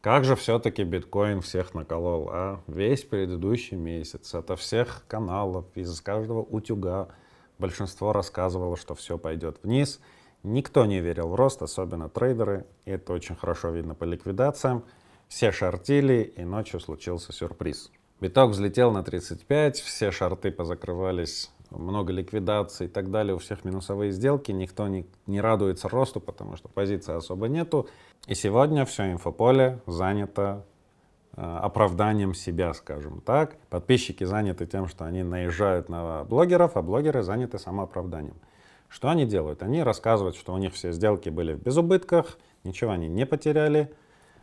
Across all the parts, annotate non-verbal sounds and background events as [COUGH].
Как же все-таки биткоин всех наколол, а? Весь предыдущий месяц, это всех каналов, из каждого утюга большинство рассказывало, что все пойдет вниз. Никто не верил в рост, особенно трейдеры, и это очень хорошо видно по ликвидациям. Все шортили, и ночью случился сюрприз. Биток взлетел на 35, все шорты позакрывались много ликвидаций и так далее, у всех минусовые сделки, никто не, не радуется росту, потому что позиции особо нету. И сегодня все инфополе занято э, оправданием себя, скажем так. Подписчики заняты тем, что они наезжают на блогеров, а блогеры заняты самооправданием. Что они делают? Они рассказывают, что у них все сделки были в безубытках, ничего они не потеряли,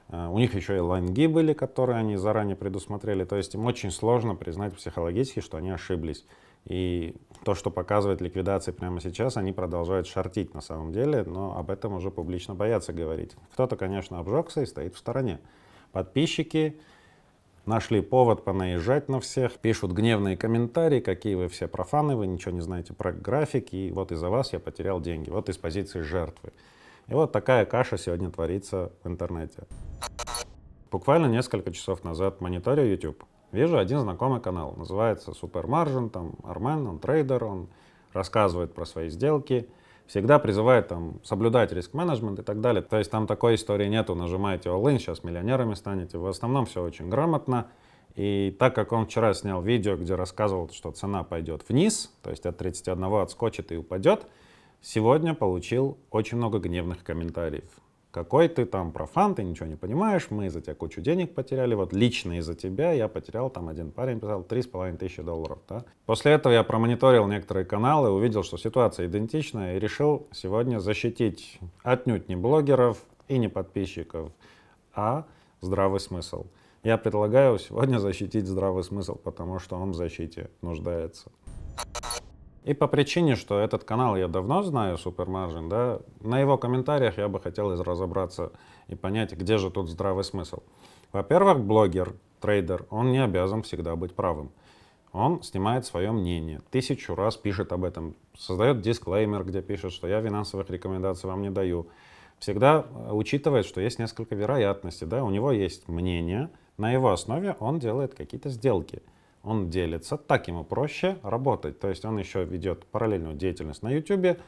э, у них еще и лонги были, которые они заранее предусмотрели. То есть им очень сложно признать психологически, что они ошиблись. И то, что показывает ликвидации прямо сейчас, они продолжают шортить на самом деле, но об этом уже публично боятся говорить. Кто-то, конечно, обжегся и стоит в стороне. Подписчики нашли повод понаезжать на всех, пишут гневные комментарии, какие вы все профаны, вы ничего не знаете про график, и вот из-за вас я потерял деньги, вот из позиции жертвы. И вот такая каша сегодня творится в интернете. Буквально несколько часов назад мониторю YouTube Вижу один знакомый канал, называется Супермаржин, там Армен, он трейдер, он рассказывает про свои сделки, всегда призывает там соблюдать риск-менеджмент и так далее. То есть там такой истории нету, нажимаете all-in, сейчас миллионерами станете. В основном все очень грамотно. И так как он вчера снял видео, где рассказывал, что цена пойдет вниз, то есть от 31 отскочит и упадет, сегодня получил очень много гневных комментариев какой ты там профан, ты ничего не понимаешь, мы из-за тебя кучу денег потеряли, вот лично из-за тебя я потерял, там один парень писал, три с половиной тысячи долларов, да. После этого я промониторил некоторые каналы, увидел, что ситуация идентичная и решил сегодня защитить отнюдь не блогеров и не подписчиков, а здравый смысл. Я предлагаю сегодня [LAUGHS] защитить здравый смысл, потому что он в защите нуждается. И по причине, что этот канал я давно знаю, Супермаржин, да, на его комментариях я бы хотел разобраться и понять, где же тут здравый смысл. Во-первых, блогер, трейдер, он не обязан всегда быть правым. Он снимает свое мнение, тысячу раз пишет об этом, создает дисклеймер, где пишет, что я финансовых рекомендаций вам не даю. Всегда э, учитывает, что есть несколько вероятностей, да, у него есть мнение, на его основе он делает какие-то сделки – он делится, так ему проще работать. То есть он еще ведет параллельную деятельность на YouTube,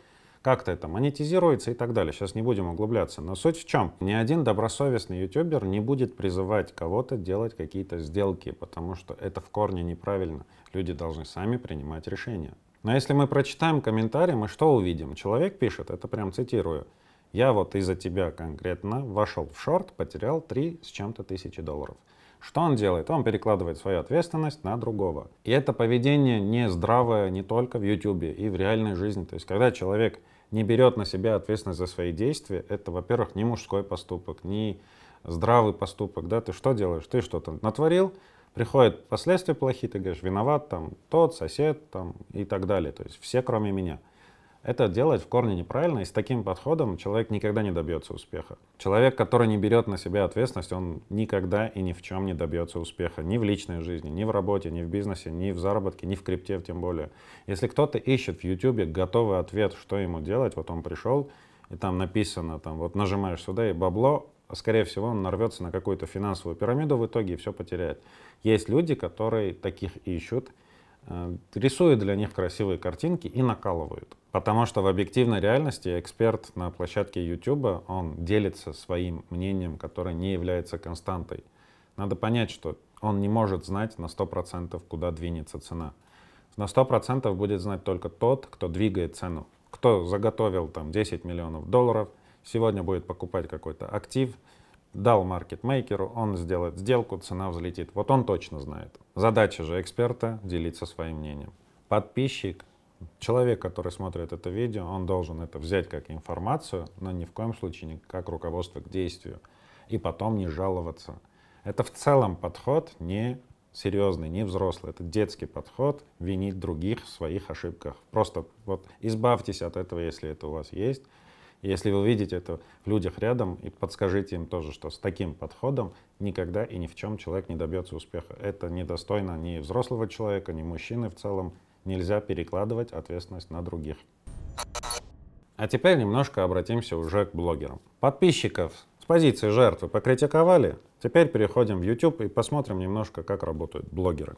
как-то это монетизируется и так далее. Сейчас не будем углубляться. Но суть в чем? Ни один добросовестный ютубер не будет призывать кого-то делать какие-то сделки, потому что это в корне неправильно. Люди должны сами принимать решения. Но если мы прочитаем комментарии, мы что увидим? Человек пишет, это прям цитирую, «Я вот из-за тебя конкретно вошел в шорт, потерял три с чем-то тысячи долларов». Что он делает? Он перекладывает свою ответственность на другого. И это поведение не здравое не только в YouTube и в реальной жизни. То есть когда человек не берет на себя ответственность за свои действия, это, во-первых, не мужской поступок, не здравый поступок, да, ты что делаешь, ты что-то натворил, приходят последствия плохие, ты говоришь, виноват там тот, сосед там и так далее, то есть все, кроме меня. Это делать в корне неправильно, и с таким подходом человек никогда не добьется успеха. Человек, который не берет на себя ответственность, он никогда и ни в чем не добьется успеха. Ни в личной жизни, ни в работе, ни в бизнесе, ни в заработке, ни в крипте тем более. Если кто-то ищет в YouTube готовый ответ, что ему делать, вот он пришел, и там написано, там вот нажимаешь сюда, и бабло, а скорее всего, он нарвется на какую-то финансовую пирамиду в итоге и все потеряет. Есть люди, которые таких ищут, Э, рисует для них красивые картинки и накалывают, Потому что в объективной реальности эксперт на площадке YouTube, он делится своим мнением, которое не является константой. Надо понять, что он не может знать на 100% куда двинется цена. На 100% будет знать только тот, кто двигает цену. Кто заготовил там 10 миллионов долларов, сегодня будет покупать какой-то актив — дал маркетмейкеру, он сделает сделку, цена взлетит. Вот он точно знает. Задача же эксперта — делиться своим мнением. Подписчик, человек, который смотрит это видео, он должен это взять как информацию, но ни в коем случае не как руководство к действию. И потом не жаловаться. Это в целом подход не серьезный, не взрослый. Это детский подход винить других в своих ошибках. Просто вот избавьтесь от этого, если это у вас есть. Если вы увидите это в людях рядом, и подскажите им тоже, что с таким подходом никогда и ни в чем человек не добьется успеха. Это недостойно ни взрослого человека, ни мужчины в целом. Нельзя перекладывать ответственность на других. А теперь немножко обратимся уже к блогерам. Подписчиков с позиции жертвы покритиковали, теперь переходим в YouTube и посмотрим немножко, как работают блогеры.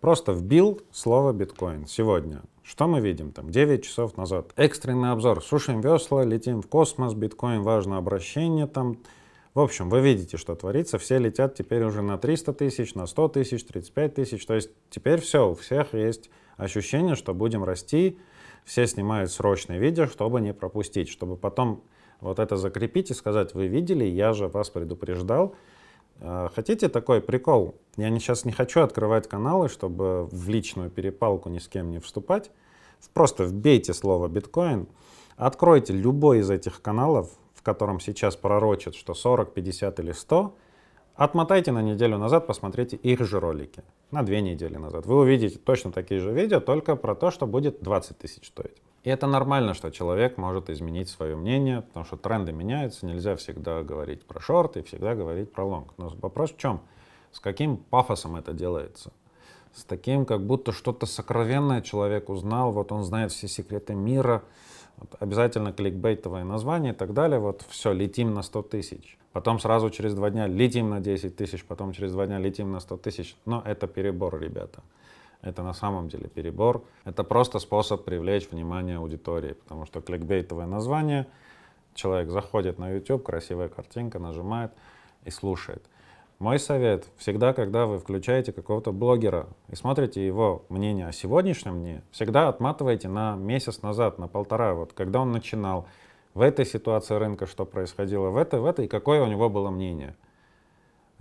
Просто вбил слово биткоин сегодня. Что мы видим там? 9 часов назад. Экстренный обзор. Сушим весла, летим в космос, биткоин, важное обращение там. В общем, вы видите, что творится. Все летят теперь уже на 300 тысяч, на 100 тысяч, 35 тысяч. То есть теперь все, у всех есть ощущение, что будем расти. Все снимают срочные видео, чтобы не пропустить, чтобы потом вот это закрепить и сказать, вы видели, я же вас предупреждал. Э, хотите такой прикол? Я не, сейчас не хочу открывать каналы, чтобы в личную перепалку ни с кем не вступать. Просто вбейте слово биткоин, откройте любой из этих каналов, в котором сейчас пророчат, что 40, 50 или 100, отмотайте на неделю назад, посмотрите их же ролики, на две недели назад. Вы увидите точно такие же видео, только про то, что будет 20 тысяч стоить. И это нормально, что человек может изменить свое мнение, потому что тренды меняются, нельзя всегда говорить про шорт и всегда говорить про лонг. Но вопрос в чем? С каким пафосом это делается? С таким, как будто что-то сокровенное человек узнал, вот он знает все секреты мира, вот обязательно кликбейтовое название и так далее, вот все, летим на 100 тысяч. Потом сразу через два дня летим на 10 тысяч, потом через два дня летим на 100 тысяч. Но это перебор, ребята. Это на самом деле перебор. Это просто способ привлечь внимание аудитории, потому что кликбейтовое название, человек заходит на YouTube, красивая картинка, нажимает и слушает. Мой совет, всегда, когда вы включаете какого-то блогера и смотрите его мнение о сегодняшнем дне, всегда отматывайте на месяц назад, на полтора, вот когда он начинал, в этой ситуации рынка что происходило, в этой, в этой, и какое у него было мнение.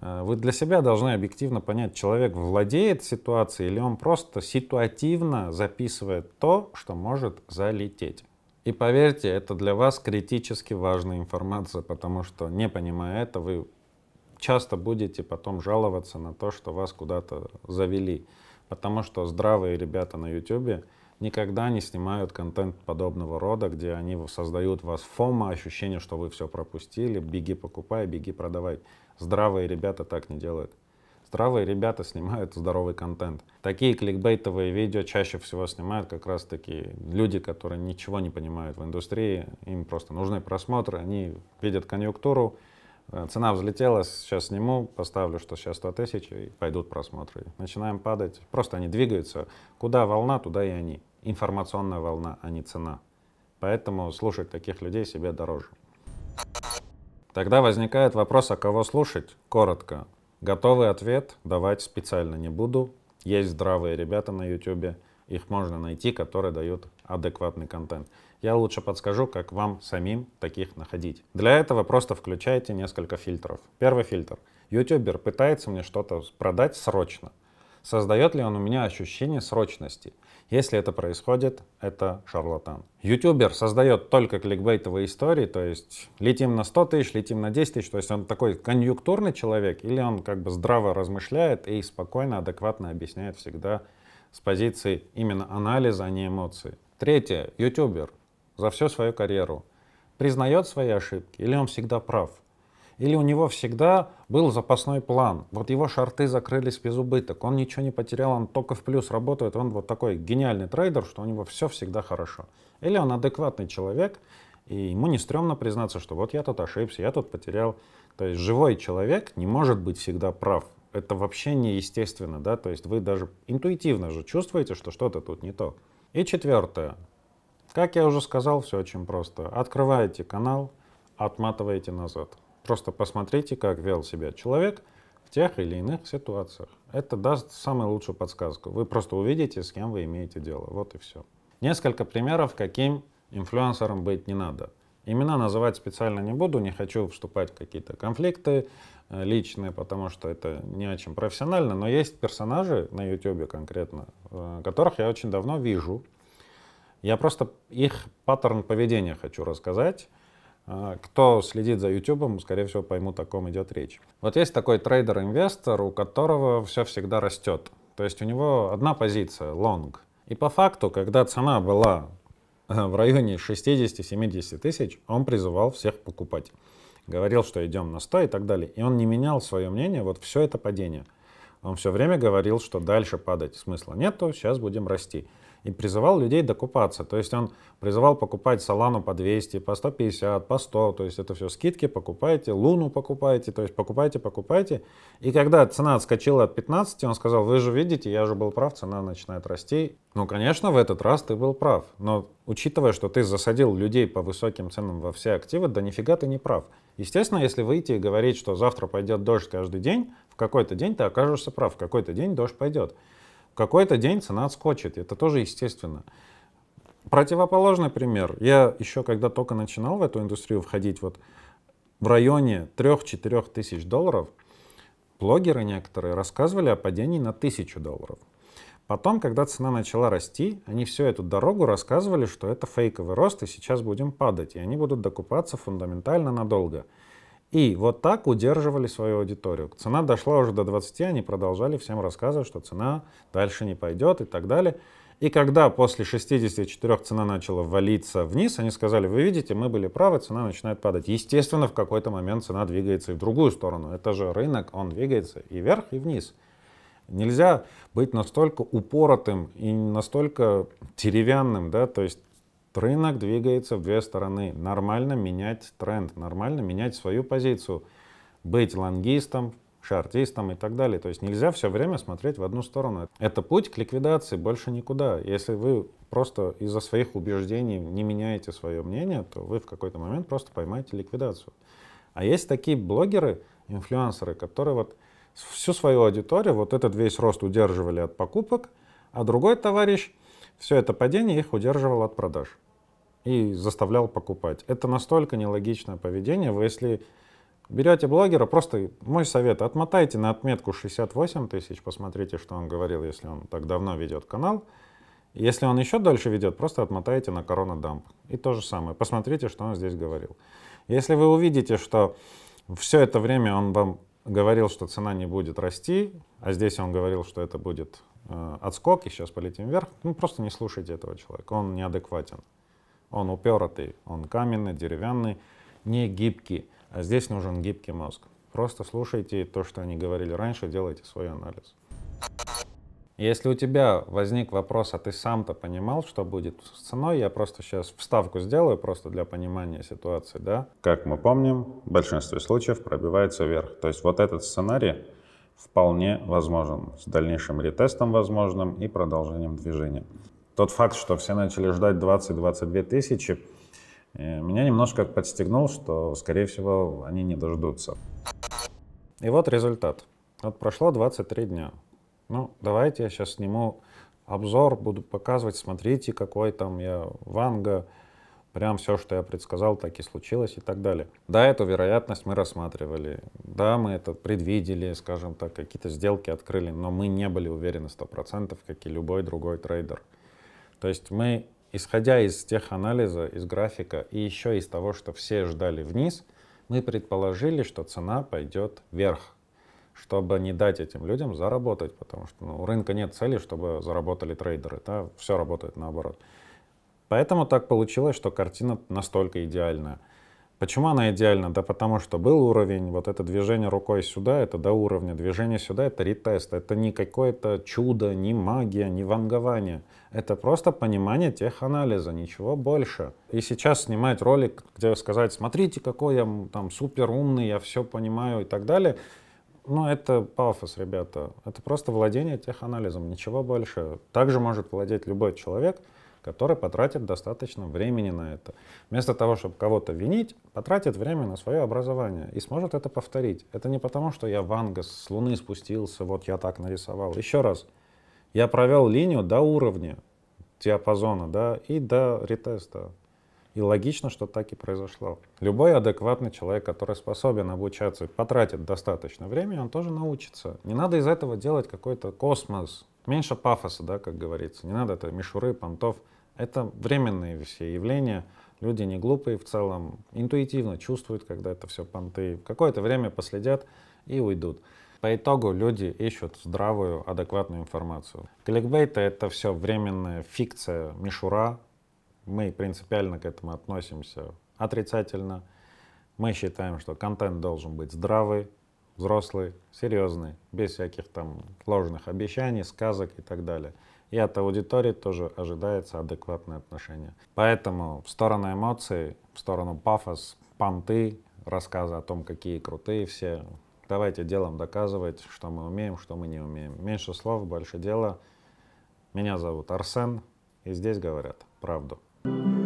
Э, вы для себя должны объективно понять, человек владеет ситуацией или он просто ситуативно записывает то, что может залететь. И поверьте, это для вас критически важная информация, потому что не понимая это, вы часто будете потом жаловаться на то, что вас куда-то завели. Потому что здравые ребята на YouTube никогда не снимают контент подобного рода, где они создают в вас фома, ощущение, что вы все пропустили, беги покупай, беги продавай. Здравые ребята так не делают. Здравые ребята снимают здоровый контент. Такие кликбейтовые видео чаще всего снимают как раз таки люди, которые ничего не понимают в индустрии, им просто нужны просмотры, они видят конъюнктуру, Э, цена взлетела, сейчас сниму, поставлю, что сейчас 100 тысяч, и пойдут просмотры. Начинаем падать. Просто они двигаются. Куда волна, туда и они. Информационная волна, а не цена. Поэтому слушать таких людей себе дороже. Тогда возникает вопрос, а кого слушать? Коротко. Готовый ответ давать специально не буду. Есть здравые ребята на YouTube, их можно найти, которые дают адекватный контент. Я лучше подскажу, как вам самим таких находить. Для этого просто включайте несколько фильтров. Первый фильтр. Ютубер пытается мне что-то продать срочно. Создает ли он у меня ощущение срочности? Если это происходит, это шарлатан. Ютубер создает только кликбейтовые истории, то есть летим на 100 тысяч, летим на 10 тысяч, то есть он такой конъюнктурный человек, или он как бы здраво размышляет и спокойно, адекватно объясняет всегда с позиции именно анализа, а не эмоций. Третье. Ютубер за всю свою карьеру признает свои ошибки, или он всегда прав? Или у него всегда был запасной план, вот его шарты закрылись без убыток, он ничего не потерял, он только в плюс работает, он вот такой гениальный трейдер, что у него все всегда хорошо. Или он адекватный человек, и ему не стрёмно признаться, что вот я тут ошибся, я тут потерял. То есть живой человек не может быть всегда прав. Это вообще неестественно, да, то есть вы даже интуитивно же чувствуете, что что-то тут не то. И четвертое. Как я уже сказал, все очень просто. Открываете канал, отматываете назад. Просто посмотрите, как вел себя человек в тех или иных ситуациях. Это даст самую лучшую подсказку. Вы просто увидите, с кем вы имеете дело. Вот и все. Несколько примеров, каким инфлюенсером быть не надо. Имена называть специально не буду, не хочу вступать в какие-то конфликты э, личные, потому что это не очень профессионально, но есть персонажи на YouTube конкретно, э, которых я очень давно вижу, я просто их паттерн поведения хочу рассказать. А, кто следит за YouTube, скорее всего, поймут, о ком идет речь. Вот есть такой трейдер-инвестор, у которого все всегда растет. То есть у него одна позиция — long. И по факту, когда цена была э, в районе 60-70 тысяч, он призывал всех покупать. Говорил, что идем на 100 и так далее. И он не менял свое мнение, вот все это падение. Он все время говорил, что дальше падать смысла нету, сейчас будем расти и призывал людей докупаться. То есть он призывал покупать Солану по 200, по 150, по 100. То есть это все скидки, покупайте, Луну покупайте, то есть покупайте, покупайте. И когда цена отскочила от 15, он сказал, вы же видите, я же был прав, цена начинает расти. Ну, конечно, в этот раз ты был прав. Но учитывая, что ты засадил людей по высоким ценам во все активы, да нифига ты не прав. Естественно, если выйти и говорить, что завтра пойдет дождь каждый день, в какой-то день ты окажешься прав, в какой-то день дождь пойдет какой-то день цена отскочит, это тоже естественно. Противоположный пример. Я еще когда только начинал в эту индустрию входить, вот в районе 3-4 тысяч долларов, блогеры некоторые рассказывали о падении на тысячу долларов. Потом, когда цена начала расти, они всю эту дорогу рассказывали, что это фейковый рост, и сейчас будем падать, и они будут докупаться фундаментально надолго. И вот так удерживали свою аудиторию. Цена дошла уже до 20, они продолжали всем рассказывать, что цена дальше не пойдет и так далее. И когда после 64 цена начала валиться вниз, они сказали, вы видите, мы были правы, цена начинает падать. Естественно, в какой-то момент цена двигается и в другую сторону. Это же рынок, он двигается и вверх, и вниз. Нельзя быть настолько упоротым и настолько деревянным, да, то есть Рынок двигается в две стороны. Нормально менять тренд, нормально менять свою позицию. Быть лонгистом, шартистом и так далее. То есть нельзя все время смотреть в одну сторону. Это путь к ликвидации, больше никуда. Если вы просто из-за своих убеждений не меняете свое мнение, то вы в какой-то момент просто поймаете ликвидацию. А есть такие блогеры, инфлюенсеры, которые вот всю свою аудиторию, вот этот весь рост удерживали от покупок, а другой товарищ все это падение их удерживал от продаж и заставлял покупать. Это настолько нелогичное поведение. Вы если берете блогера, просто мой совет, отмотайте на отметку 68 тысяч, посмотрите, что он говорил, если он так давно ведет канал. Если он еще дальше ведет, просто отмотайте на корона дамп. И то же самое. Посмотрите, что он здесь говорил. Если вы увидите, что все это время он вам говорил, что цена не будет расти, а здесь он говорил, что это будет э, отскок, и сейчас полетим вверх, ну просто не слушайте этого человека, он неадекватен. Он упертый, он каменный, деревянный, не гибкий. А здесь нужен гибкий мозг. Просто слушайте то, что они говорили раньше, делайте свой анализ. Если у тебя возник вопрос, а ты сам-то понимал, что будет с ценой, я просто сейчас вставку сделаю, просто для понимания ситуации, да? Как мы помним, в большинстве случаев пробивается вверх. То есть вот этот сценарий вполне возможен с дальнейшим ретестом возможным и продолжением движения тот факт, что все начали ждать 20-22 тысячи, э, меня немножко подстегнул, что, скорее всего, они не дождутся. И вот результат. Вот прошло 23 дня. Ну, давайте я сейчас сниму обзор, буду показывать, смотрите, какой там я ванга, прям все, что я предсказал, так и случилось и так далее. Да, эту вероятность мы рассматривали, да, мы это предвидели, скажем так, какие-то сделки открыли, но мы не были уверены 100%, как и любой другой трейдер. То есть мы, исходя из тех анализа, из графика и еще из того, что все ждали вниз, мы предположили, что цена пойдет вверх, чтобы не дать этим людям заработать, потому что ну, у рынка нет цели, чтобы заработали трейдеры, да? все работает наоборот. Поэтому так получилось, что картина настолько идеальная. Почему она идеальна? Да потому что был уровень, вот это движение рукой сюда, это до уровня, движение сюда, это ретест, это не какое-то чудо, не магия, не вангование. Это просто понимание теханализа, ничего больше. И сейчас снимать ролик, где сказать, смотрите, какой я там супер умный, я все понимаю и так далее, ну, это пафос, ребята. Это просто владение теханализом, ничего больше. Также может владеть любой человек — который потратит достаточно времени на это. Вместо того, чтобы кого-то винить, потратит время на свое образование и сможет это повторить. Это не потому, что я вангас с Луны спустился, вот я так нарисовал. Еще раз, я провел линию до уровня диапазона да, и до ретеста. И логично, что так и произошло. Любой адекватный человек, который способен обучаться, потратит достаточно времени, он тоже научится. Не надо из этого делать какой-то космос. Меньше пафоса, да, как говорится. Не надо это мишуры, понтов. Это временные все явления. Люди не глупые в целом, интуитивно чувствуют, когда это все понты. Какое-то время последят и уйдут. По итогу люди ищут здравую, адекватную информацию. Кликбейты — это все временная фикция, мишура. Мы принципиально к этому относимся отрицательно. Мы считаем, что контент должен быть здравый, взрослый, серьезный, без всяких там ложных обещаний, сказок и так далее. И от аудитории тоже ожидается адекватное отношение. Поэтому в сторону эмоций, в сторону пафос, понты, рассказы о том, какие крутые все. Давайте делом доказывать, что мы умеем, что мы не умеем. Меньше слов, больше дела. Меня зовут Арсен, и здесь говорят правду. thank you